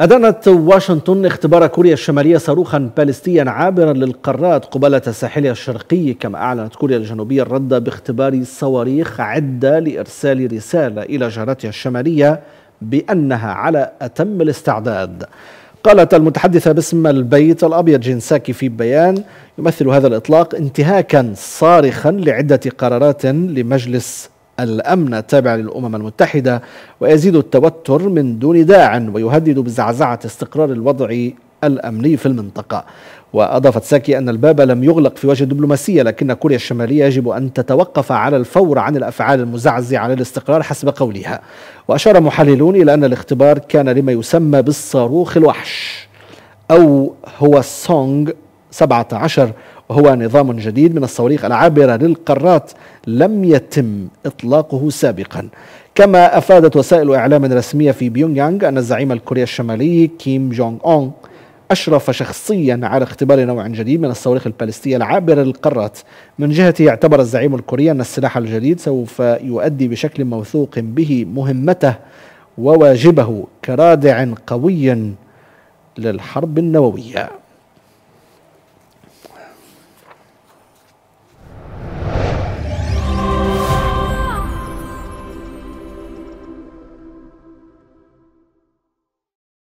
أدانت واشنطن اختبار كوريا الشمالية صاروخا باليستيا عابرا للقارات قبالة ساحلها الشرقي كما أعلنت كوريا الجنوبية الرد باختبار صواريخ عدة لإرسال رسالة إلى جارتها الشمالية بأنها على أتم الاستعداد قالت المتحدثة باسم البيت الأبيض جنساكي في بيان يمثل هذا الإطلاق انتهاكا صارخا لعدة قرارات لمجلس الأمن التابع للأمم المتحدة ويزيد التوتر من دون داع ويهدد بزعزعة استقرار الوضع الأمني في المنطقة وأضافت ساكي أن الباب لم يغلق في وجه الدبلوماسية لكن كوريا الشمالية يجب أن تتوقف على الفور عن الأفعال المزعزعة للاستقرار حسب قولها وأشار محللون إلى أن الاختبار كان لما يسمى بالصاروخ الوحش أو هو السونغ 17 وهو نظام جديد من الصواريخ العابرة للقارات لم يتم إطلاقه سابقا كما أفادت وسائل إعلام رسمية في بيونغ يانغ أن الزعيم الكوري الشمالي كيم جونغ أونغ أشرف شخصيا على اختبار نوع جديد من الصواريخ البالستية العابرة للقارات من جهته اعتبر الزعيم الكوري أن السلاح الجديد سوف يؤدي بشكل موثوق به مهمته وواجبه كرادع قوي للحرب النووية